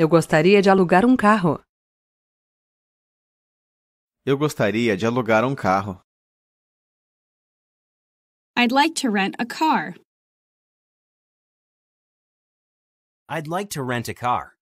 Eu gostaria de alugar um carro. Eu gostaria de alugar um carro. I'd like to rent a car. I'd like to rent a car.